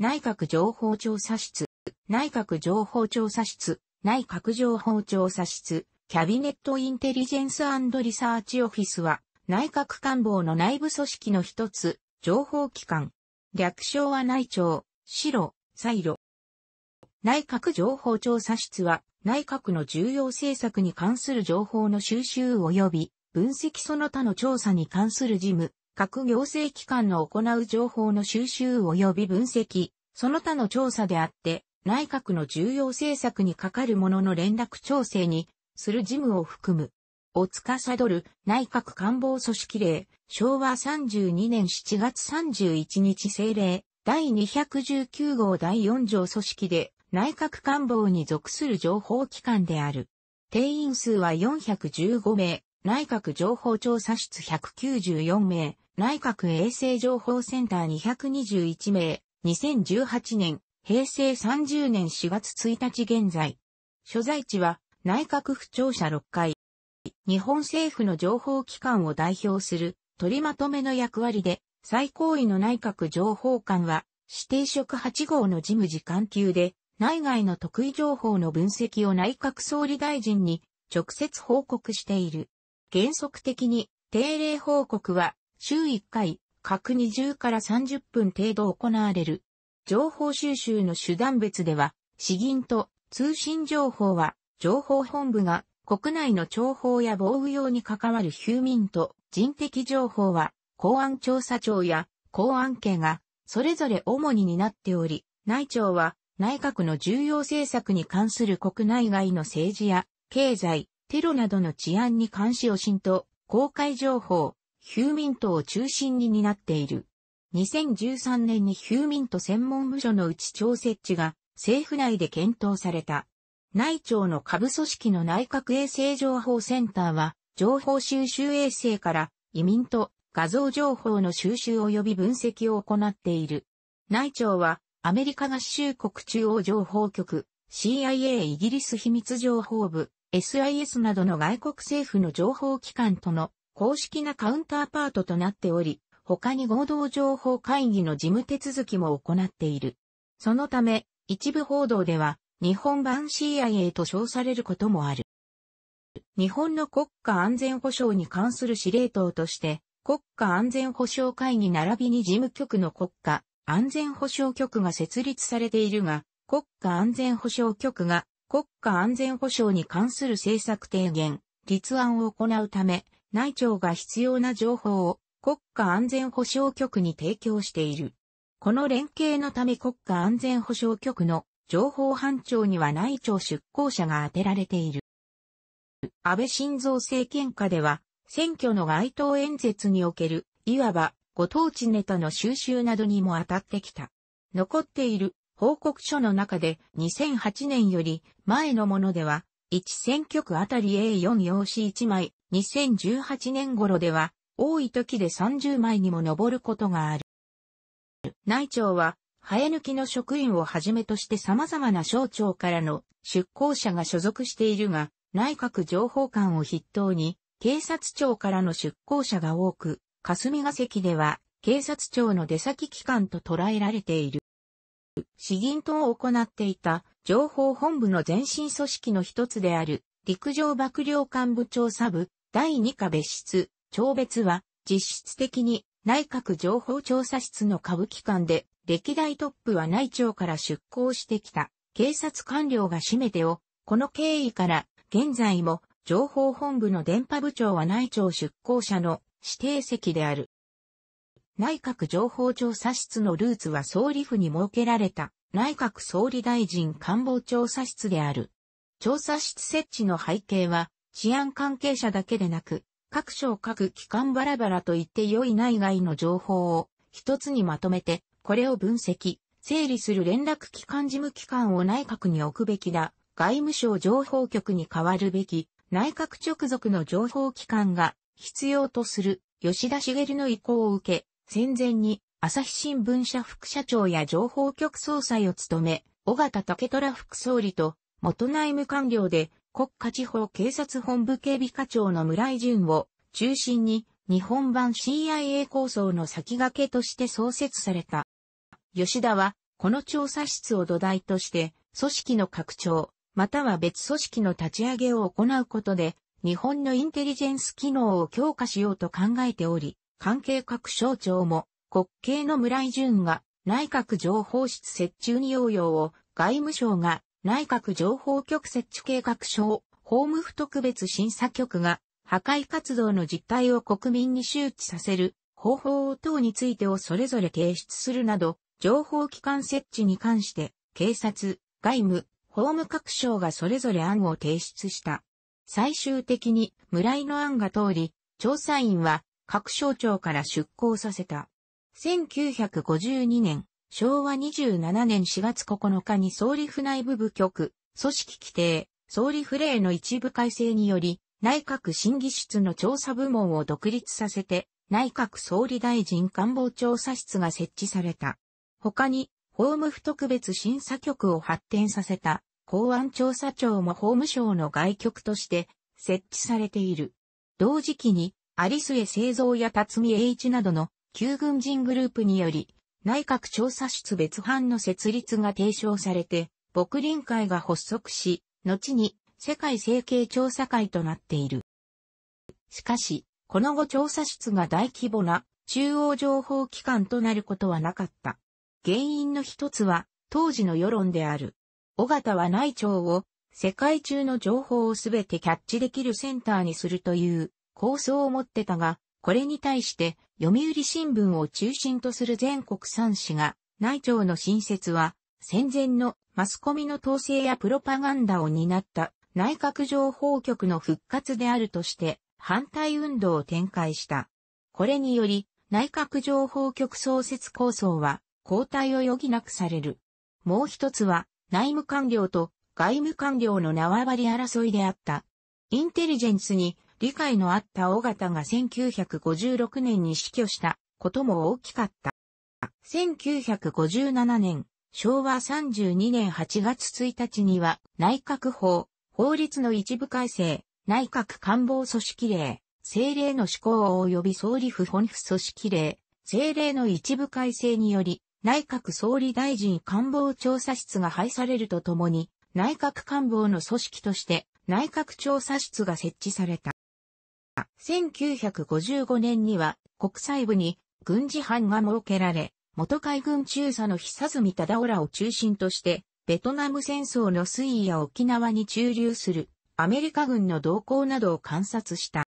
内閣情報調査室、内閣情報調査室、内閣情報調査室、キャビネットインテリジェンスリサーチオフィスは、内閣官房の内部組織の一つ、情報機関。略称は内庁、白、サイロ。内閣情報調査室は、内閣の重要政策に関する情報の収集及び、分析その他の調査に関する事務、各行政機関の行う情報の収集及び分析、その他の調査であって、内閣の重要政策にかかるものの連絡調整に、する事務を含む。を司る内閣官房組織令、昭和32年7月31日政令、第219号第4条組織で、内閣官房に属する情報機関である。定員数は415名、内閣情報調査室194名、内閣衛生情報センター221名、2018年、平成30年4月1日現在。所在地は内閣府庁舎6階。日本政府の情報機関を代表する取りまとめの役割で、最高位の内閣情報官は指定職8号の事務次官級で、内外の得意情報の分析を内閣総理大臣に直接報告している。原則的に定例報告は週1回、各20から30分程度行われる。情報収集の手段別では、資銀と通信情報は、情報本部が国内の情報や防具用に関わるヒューミンと人的情報は、公安調査庁や公安系がそれぞれ主に担っており、内庁は内閣の重要政策に関する国内外の政治や経済、テロなどの治安に監視を浸透、公開情報、ヒューミントを中心に担っている。2013年にヒューミント専門部署のうち調設置が政府内で検討された。内庁の下部組織の内閣衛生情報センターは、情報収集衛星から移民と画像情報の収集及び分析を行っている。内庁は、アメリカ合衆国中央情報局、CIA イギリス秘密情報部、SIS などの外国政府の情報機関との公式なカウンターパートとなっており、他に合同情報会議の事務手続きも行っている。そのため、一部報道では、日本版 CIA と称されることもある。日本の国家安全保障に関する司令塔として、国家安全保障会議並びに事務局の国家安全保障局が設立されているが、国家安全保障局が国家安全保障に関する政策提言、立案を行うため、内庁が必要な情報を国家安全保障局に提供している。この連携のため国家安全保障局の情報班長には内庁出向者が当てられている。安倍晋三政権下では、選挙の街頭演説における、いわば、ご当地ネタの収集などにも当たってきた。残っている報告書の中で2008年より前のものでは、1選挙区あたり A4 用紙1枚2018年頃では、多い時で30枚にも上ることがある。内庁は、生え抜きの職員をはじめとして様々な省庁からの出向者が所属しているが、内閣情報官を筆頭に、警察庁からの出向者が多く、霞が関では、警察庁の出先機関と捉えられている。市銀党を行っていた情報本部の前身組織の一つである陸上幕僚官部調査部第2課別室、長別は、実質的に内閣情報調査室の下部機関で、歴代トップは内庁から出向してきた、警察官僚が占めてを、この経緯から、現在も、情報本部の電波部長は内庁出向者の指定席である。内閣情報調査室のルーツは総理府に設けられた内閣総理大臣官房調査室である。調査室設置の背景は治安関係者だけでなく、各省各機関バラバラと言って良い内外の情報を一つにまとめて、これを分析、整理する連絡機関事務機関を内閣に置くべきだ。外務省情報局に代わるべき、内閣直属の情報機関が必要とする吉田茂の意向を受け、戦前に朝日新聞社副社長や情報局総裁を務め、小形竹虎副総理と元内務官僚で国家地方警察本部警備課長の村井淳を中心に日本版 CIA 構想の先駆けとして創設された。吉田はこの調査室を土台として組織の拡張、または別組織の立ち上げを行うことで日本のインテリジェンス機能を強化しようと考えており、関係各省庁も国警の村井淳が内閣情報室設置に用用を外務省が内閣情報局設置計画省、法務府特別審査局が、破壊活動の実態を国民に周知させる方法等についてをそれぞれ提出するなど、情報機関設置に関して、警察、外務、法務各省がそれぞれ案を提出した。最終的に村井の案が通り、調査員は各省庁から出向させた。1952年、昭和27年4月9日に総理府内部部局、組織規定、総理府令の一部改正により、内閣審議室の調査部門を独立させて、内閣総理大臣官房調査室が設置された。他に、法務府特別審査局を発展させた、公安調査庁も法務省の外局として設置されている。同時期に、有末製造や辰巳栄一などの旧軍人グループにより、内閣調査室別班の設立が提唱されて、牧林会が発足し、後に世界整形調査会となっている。しかし、この後調査室が大規模な中央情報機関となることはなかった。原因の一つは、当時の世論である。尾形は内調を世界中の情報をすべてキャッチできるセンターにするという構想を持ってたが、これに対して、読売新聞を中心とする全国三市が、内庁の新設は、戦前のマスコミの統制やプロパガンダを担った内閣情報局の復活であるとして、反対運動を展開した。これにより、内閣情報局創設構想は、交代を余儀なくされる。もう一つは、内務官僚と外務官僚の縄張り争いであった。インテリジェンスに理解のあった尾形が1956年に死去したことも大きかった。1957年、昭和32年8月1日には内閣法、法律の一部改正、内閣官房組織令、政令の施行及び総理府本府組織令、政令の一部改正により、内閣総理大臣官房調査室が廃されるとともに、内閣官房の組織として内閣調査室が設置された。1955年には国際部に軍事班が設けられ、元海軍中佐の久住忠雄らを中心として、ベトナム戦争の推移や沖縄に駐留するアメリカ軍の動向などを観察した。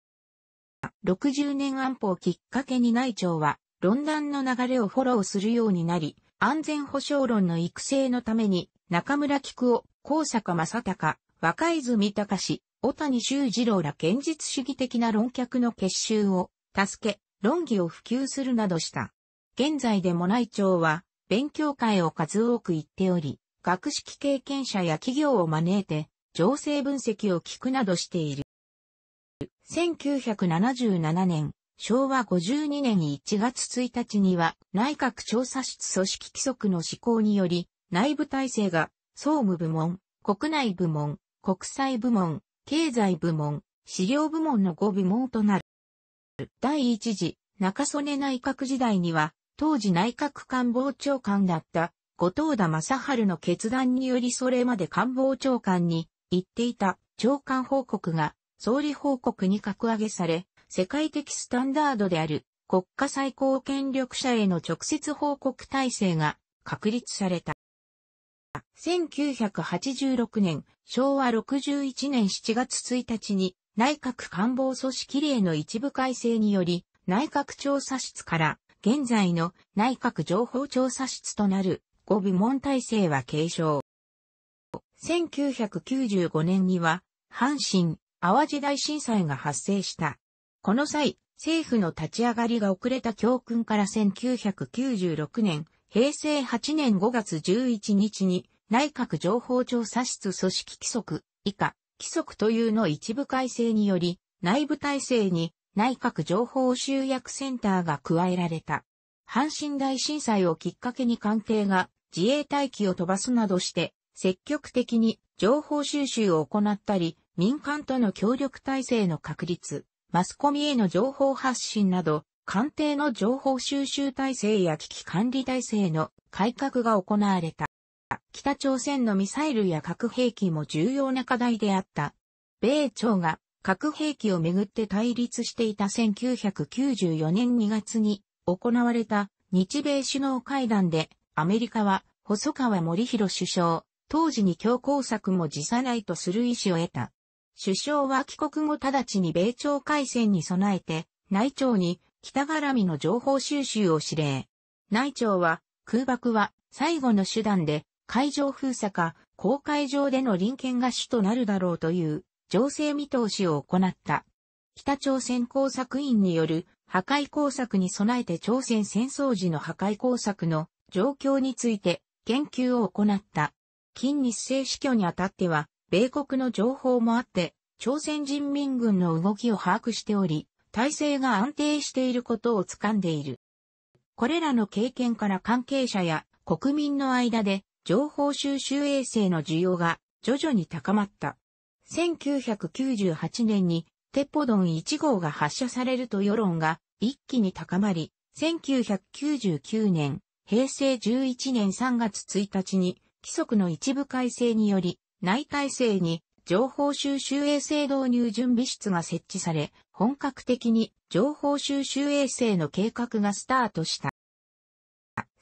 60年安保をきっかけに内庁は、論壇の流れをフォローするようになり、安全保障論の育成のために、中村菊を、高坂正隆、若泉隆、小谷修二郎ら現実主義的な論客の結集を助け、論議を普及するなどした。現在でも内庁は、勉強会を数多く行っており、学識経験者や企業を招いて、情勢分析を聞くなどしている。1977年、昭和52年1月1日には、内閣調査室組織規則の施行により、内部体制が、総務部門、国内部門、国際部門、経済部門、資料部門の5部門となる。第一次、中曽根内閣時代には、当時内閣官房長官だった、後藤田正春の決断によりそれまで官房長官に言っていた長官報告が総理報告に格上げされ、世界的スタンダードである国家最高権力者への直接報告体制が確立された。1986年、昭和61年7月1日に内閣官房組織令の一部改正により、内閣調査室から現在の内閣情報調査室となる五部門体制は継承。1995年には、阪神、淡路大震災が発生した。この際、政府の立ち上がりが遅れた教訓から1996年、平成8年5月11日に内閣情報調査室組織規則以下、規則というの一部改正により、内部体制に内閣情報集約センターが加えられた。阪神大震災をきっかけに官邸が自衛隊機を飛ばすなどして、積極的に情報収集を行ったり、民間との協力体制の確立、マスコミへの情報発信など、官邸の情報収集体制や危機管理体制の改革が行われた。北朝鮮のミサイルや核兵器も重要な課題であった。米朝が核兵器をめぐって対立していた1994年2月に行われた日米首脳会談でアメリカは細川森弘首相、当時に強硬策も辞さないとする意思を得た。首相は帰国後直ちに米朝海戦に備えて内庁に北絡みの情報収集を指令。内庁は空爆は最後の手段で海上封鎖か、公海上での臨権が主となるだろうという、情勢見通しを行った。北朝鮮工作員による破壊工作に備えて朝鮮戦争時の破壊工作の状況について研究を行った。近日政死去にあたっては、米国の情報もあって、朝鮮人民軍の動きを把握しており、体制が安定していることを掴んでいる。これらの経験から関係者や国民の間で情報収集衛星の需要が徐々に高まった。1998年にテポドン1号が発射されると世論が一気に高まり、1999年、平成11年3月1日に規則の一部改正により、内体制に情報収集衛星導入準備室が設置され、本格的に情報収集衛星の計画がスタートした。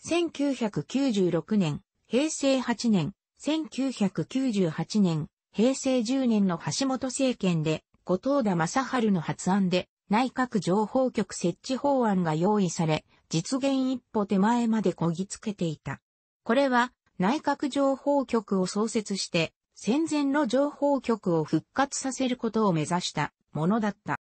1996年、平成8年、1998年、平成10年の橋本政権で、後藤田正春の発案で、内閣情報局設置法案が用意され、実現一歩手前までこぎつけていた。これは、内閣情報局を創設して、戦前の情報局を復活させることを目指したものだった。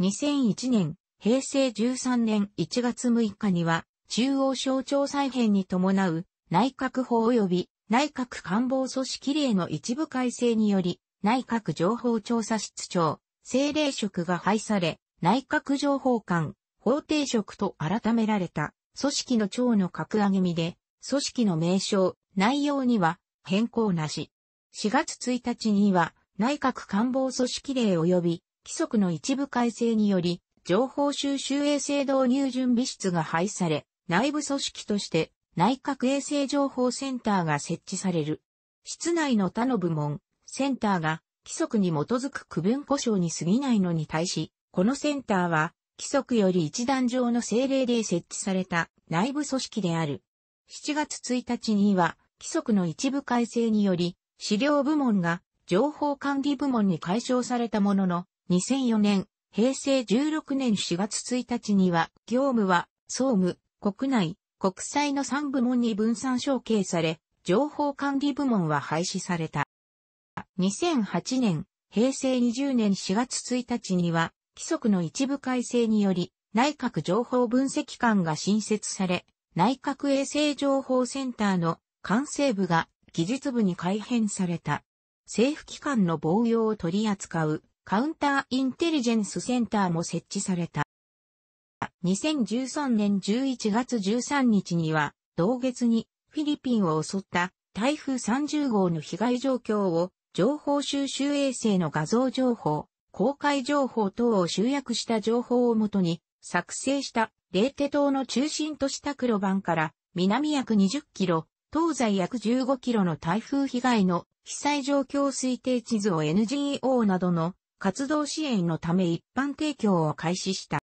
2001年、平成13年1月6日には、中央省庁再編に伴う内閣法及び内閣官房組織令の一部改正により、内閣情報調査室長、政令職が廃され、内閣情報官、法定職と改められた、組織の長の格上げみで、組織の名称、内容には変更なし。4月1日には、内閣官房組織令及び、規則の一部改正により、情報収集衛生導入準備室が廃され、内部組織として内閣衛生情報センターが設置される。室内の他の部門、センターが規則に基づく区分故障に過ぎないのに対し、このセンターは規則より一段上の政令で設置された内部組織である。7月1日には規則の一部改正により、資料部門が情報管理部門に解消されたものの、2004年、平成16年4月1日には、業務は、総務、国内、国債の3部門に分散承継され、情報管理部門は廃止された。2008年、平成20年4月1日には、規則の一部改正により、内閣情報分析官が新設され、内閣衛生情報センターの管制部が技術部に改編された。政府機関の防御を取り扱うカウンターインテリジェンスセンターも設置された。2013年11月13日には、同月にフィリピンを襲った台風30号の被害状況を情報収集衛星の画像情報、公開情報等を集約した情報をもとに作成したレーテ島の中心都市タクロから南約20キロ、東西約15キロの台風被害の被災状況推定地図を NGO などの活動支援のため一般提供を開始した。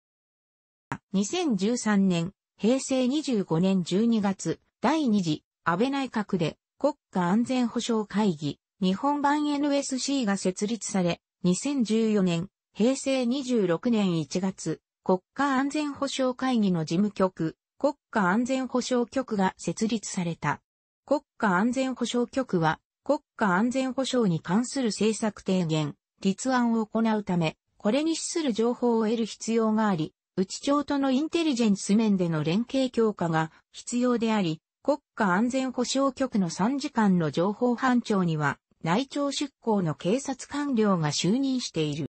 2013年、平成25年12月、第2次安倍内閣で国家安全保障会議、日本版 NSC が設立され、2014年、平成26年1月、国家安全保障会議の事務局、国家安全保障局が設立された。国家安全保障局は、国家安全保障に関する政策提言、立案を行うため、これに資する情報を得る必要があり、内庁とのインテリジェンス面での連携強化が必要であり、国家安全保障局の3時間の情報班長には、内庁出向の警察官僚が就任している。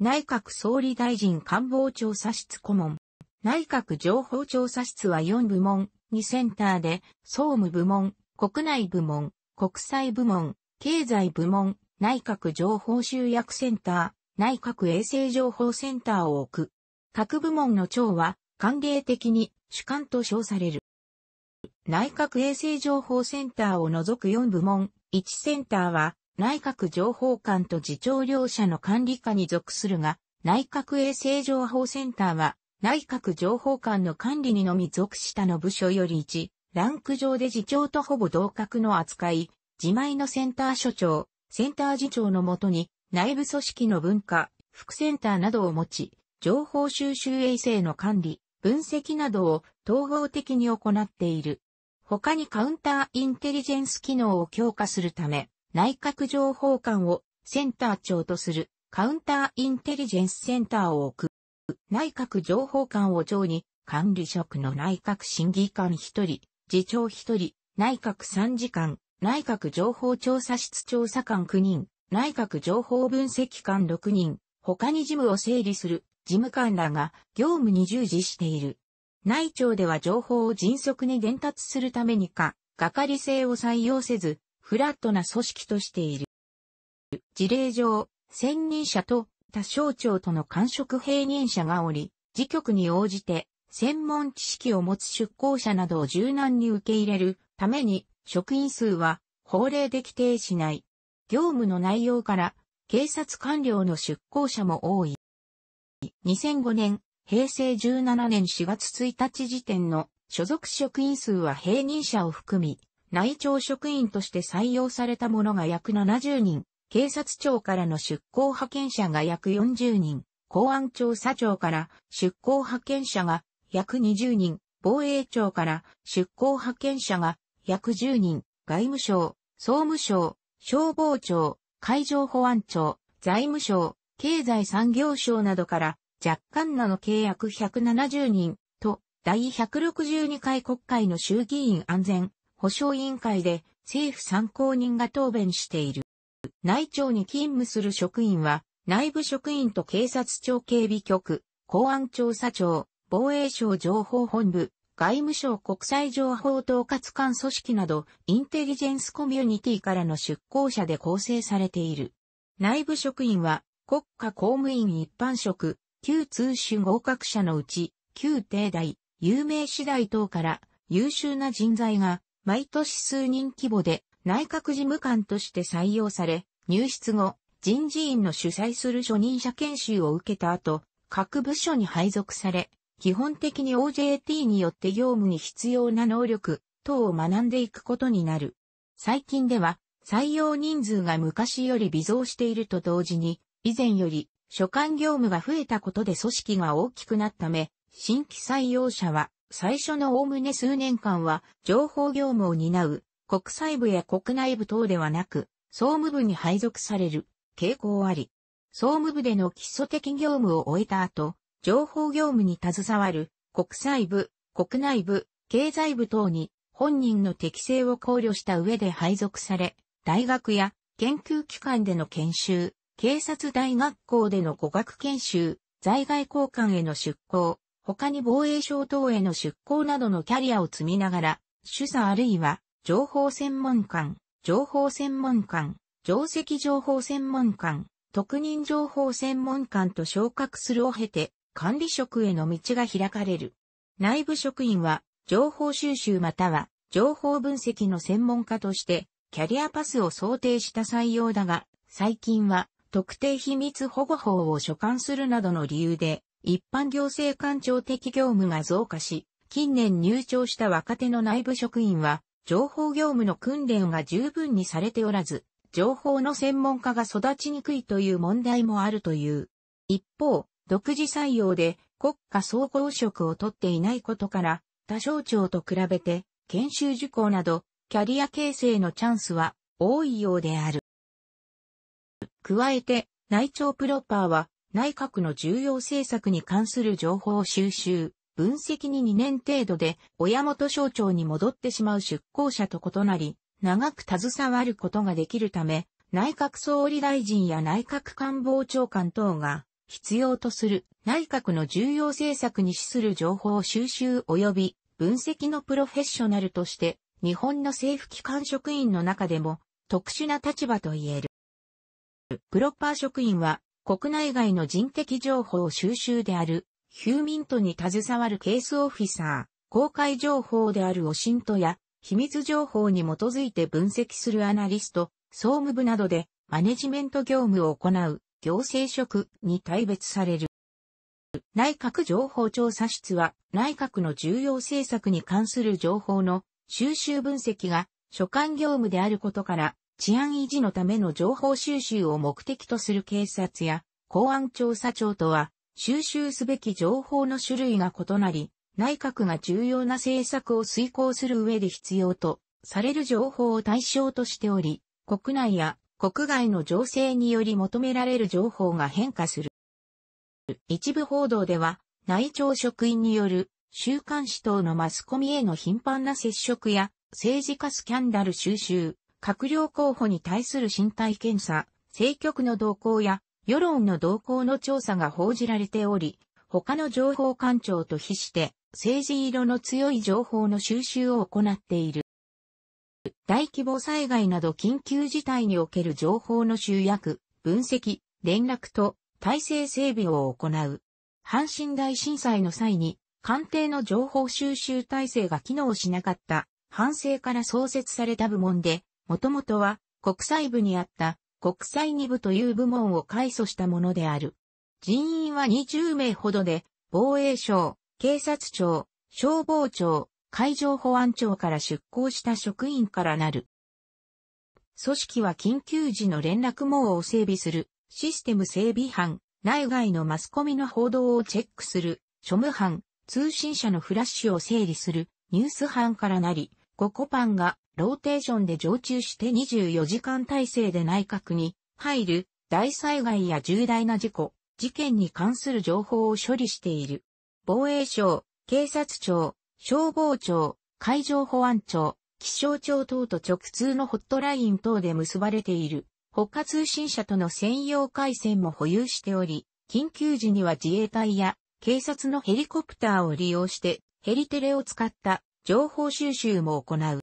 内閣総理大臣官房調査室顧問。内閣情報調査室は4部門、2センターで、総務部門、国内部門、国際部門、経済部門、内閣情報集約センター、内閣衛生情報センターを置く。各部門の長は、歓迎的に主管と称される。内閣衛生情報センターを除く4部門、1センターは、内閣情報官と次長両者の管理下に属するが、内閣衛生情報センターは、内閣情報官の管理にのみ属したの部署より1、ランク上で次長とほぼ同格の扱い、自前のセンター所長、センター次長のもとに、内部組織の文化、副センターなどを持ち、情報収集衛星の管理、分析などを統合的に行っている。他にカウンターインテリジェンス機能を強化するため、内閣情報官をセンター長とするカウンターインテリジェンスセンターを置く。内閣情報官を長に管理職の内閣審議官1人、次長1人、内閣参事官、内閣情報調査室調査官9人、内閣情報分析官6人、他に事務を整理する事務官らが業務に従事している。内庁では情報を迅速に伝達するためにか、係性を採用せず、フラットな組織としている。事例上、専任者と他省庁との官職併任者がおり、事局に応じて、専門知識を持つ出向者などを柔軟に受け入れるために、職員数は法令で規定しない。業務の内容から、警察官僚の出向者も多い。2005年、平成17年4月1日時点の所属職員数は平任者を含み、内庁職員として採用された者が約70人、警察庁からの出向派遣者が約40人、公安調査庁から出向派遣者が約20人、防衛庁から出向派遣者が約10人、外務省、総務省、消防庁、海上保安庁、財務省、経済産業省などから若干なの契約170人と第162回国会の衆議院安全保障委員会で政府参考人が答弁している。内庁に勤務する職員は内部職員と警察庁警備局、公安調査庁、防衛省情報本部、外務省国際情報統括官組織などインテリジェンスコミュニティからの出向者で構成されている。内部職員は国家公務員一般職、旧通信合格者のうち、旧帝大、有名次第等から優秀な人材が毎年数人規模で内閣事務官として採用され、入室後、人事院の主催する初任者研修を受けた後、各部署に配属され、基本的に OJT によって業務に必要な能力等を学んでいくことになる。最近では採用人数が昔より微増していると同時に以前より、所管業務が増えたことで組織が大きくなったため、新規採用者は、最初のおおむね数年間は、情報業務を担う、国際部や国内部等ではなく、総務部に配属される傾向あり、総務部での基礎的業務を終えた後、情報業務に携わる国際部、国内部、経済部等に本人の適性を考慮した上で配属され、大学や研究機関での研修、警察大学校での語学研修、在外交換への出向、他に防衛省等への出向などのキャリアを積みながら、主査あるいは、情報専門官、情報専門官、上席情報専門官、特任情報専門官と昇格するを経て、管理職への道が開かれる。内部職員は、情報収集または、情報分析の専門家として、キャリアパスを想定した採用だが、最近は、特定秘密保護法を所管するなどの理由で、一般行政官庁的業務が増加し、近年入庁した若手の内部職員は、情報業務の訓練が十分にされておらず、情報の専門家が育ちにくいという問題もあるという。一方、独自採用で国家総合職を取っていないことから、他省庁と比べて研修受講などキャリア形成のチャンスは多いようである。加えて、内調プロパーは、内閣の重要政策に関する情報収集、分析に2年程度で、親元省庁に戻ってしまう出向者と異なり、長く携わることができるため、内閣総理大臣や内閣官房長官等が、必要とする内閣の重要政策に資する情報収集及び分析のプロフェッショナルとして、日本の政府機関職員の中でも特殊な立場と言える。プロッパー職員は、国内外の人的情報収集である、ヒューミントに携わるケースオフィサー、公開情報であるオシントや、秘密情報に基づいて分析するアナリスト、総務部などで、マネジメント業務を行う、行政職に大別される。内閣情報調査室は、内閣の重要政策に関する情報の収集分析が、所管業務であることから、治安維持のための情報収集を目的とする警察や公安調査庁とは収集すべき情報の種類が異なり、内閣が重要な政策を遂行する上で必要とされる情報を対象としており、国内や国外の情勢により求められる情報が変化する。一部報道では、内庁職員による週刊誌等のマスコミへの頻繁な接触や政治家スキャンダル収集、閣僚候補に対する身体検査、政局の動向や世論の動向の調査が報じられており、他の情報官庁と比して政治色の強い情報の収集を行っている。大規模災害など緊急事態における情報の集約、分析、連絡と体制整備を行う。阪神大震災の際に官邸の情報収集体制が機能しなかった反省から創設された部門でもともとは国際部にあった国際二部という部門を改組したものである。人員は20名ほどで、防衛省、警察庁、消防庁、海上保安庁から出向した職員からなる。組織は緊急時の連絡網を整備する、システム整備班、内外のマスコミの報道をチェックする、諸務班、通信社のフラッシュを整理する、ニュース班からなり、コ個パンがローテーションで常駐して24時間体制で内閣に入る大災害や重大な事故、事件に関する情報を処理している。防衛省、警察庁、消防庁、海上保安庁、気象庁等と直通のホットライン等で結ばれている。他通信社との専用回線も保有しており、緊急時には自衛隊や警察のヘリコプターを利用してヘリテレを使った情報収集も行う。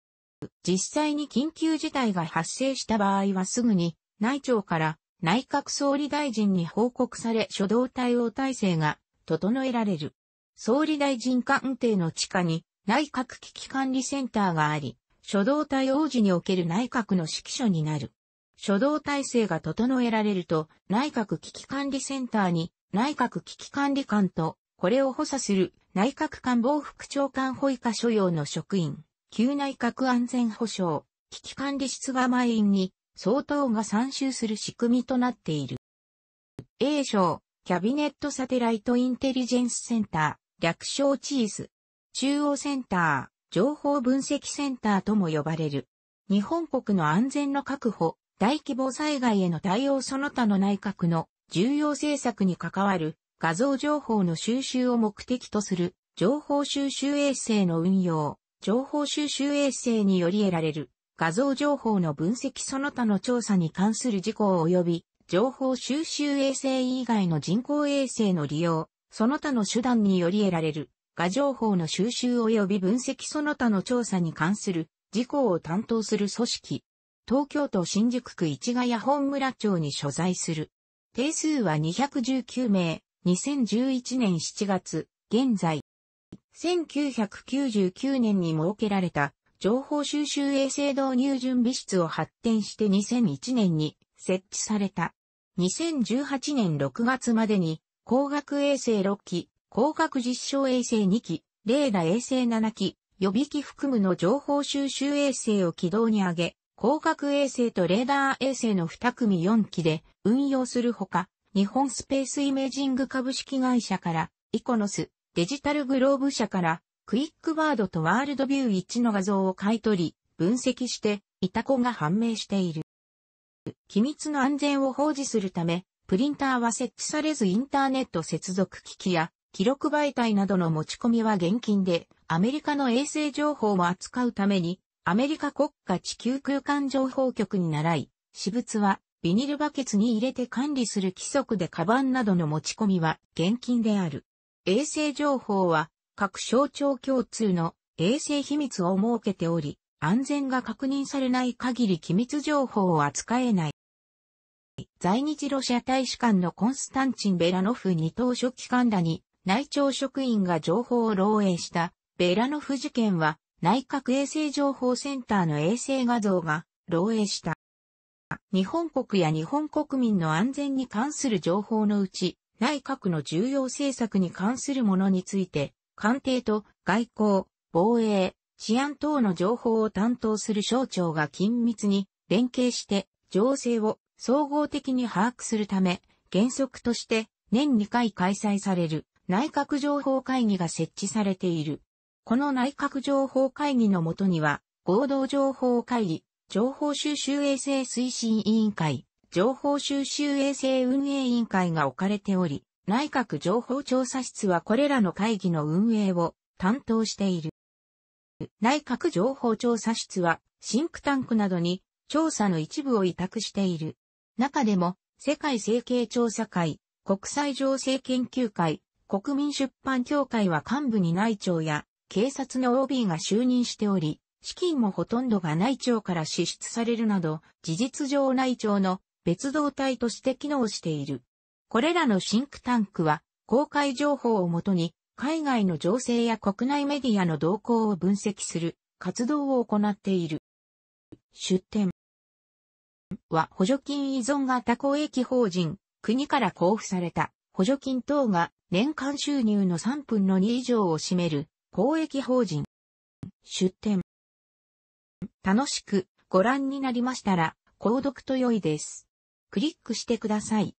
実際に緊急事態が発生した場合はすぐに内庁から内閣総理大臣に報告され初動対応体制が整えられる。総理大臣官邸の地下に内閣危機管理センターがあり、初動対応時における内閣の指揮所になる。初動体制が整えられると内閣危機管理センターに内閣危機管理官とこれを補佐する内閣官房副長官保育課所要の職員。旧内閣安全保障、危機管理室が満員に、総統が参集する仕組みとなっている。A 省、キャビネットサテライトインテリジェンスセンター、略称チーズ。中央センター、情報分析センターとも呼ばれる。日本国の安全の確保、大規模災害への対応その他の内閣の重要政策に関わる画像情報の収集を目的とする情報収集衛星の運用、情報収集衛星により得られる画像情報の分析その他の調査に関する事項及び情報収集衛星以外の人工衛星の利用、その他の手段により得られる画情報の収集及び分析その他の調査に関する事項を担当する組織。東京都新宿区市ヶ谷本村町に所在する。定数は219名、2011年7月、現在、1999年に設けられた情報収集衛星導入準備室を発展して2001年に設置された。2018年6月までに光学衛星6機、光学実証衛星2機、レーダ衛星7機、予備機含むの情報収集衛星を軌道に上げ、光学衛星とレーダー衛星の2組4機で運用するほか、日本スペースイメージング株式会社から、イコノス、デジタルグローブ社からクイックワードとワールドビュー1の画像を買い取り、分析して、いた子が判明している。機密の安全を保持するため、プリンターは設置されずインターネット接続機器や記録媒体などの持ち込みは現金で、アメリカの衛星情報を扱うために、アメリカ国家地球空間情報局に習い、私物はビニールバケツに入れて管理する規則でカバンなどの持ち込みは現金である。衛星情報は各省庁共通の衛星秘密を設けており、安全が確認されない限り機密情報を扱えない。在日ロシア大使館のコンスタンチン・ベラノフ二等書記官らに内庁職員が情報を漏洩したベラノフ事件は内閣衛星情報センターの衛星画像が漏洩した。日本国や日本国民の安全に関する情報のうち内閣の重要政策に関するものについて、官邸と外交、防衛、治安等の情報を担当する省庁が緊密に連携して情勢を総合的に把握するため、原則として年2回開催される内閣情報会議が設置されている。この内閣情報会議のもとには合同情報会議、情報収集衛生推進委員会、情報収集衛星運営委員会が置かれており、内閣情報調査室はこれらの会議の運営を担当している。内閣情報調査室は、シンクタンクなどに調査の一部を委託している。中でも、世界整形調査会、国際情勢研究会、国民出版協会は幹部に内庁や警察の OB が就任しており、資金もほとんどが内庁から支出されるなど、事実上内庁の別動隊として機能している。これらのシンクタンクは、公開情報をもとに、海外の情勢や国内メディアの動向を分析する活動を行っている。出展は補助金依存型公益法人、国から交付された補助金等が年間収入の3分の2以上を占める公益法人。出展楽しくご覧になりましたら、購読と良いです。クリックしてください。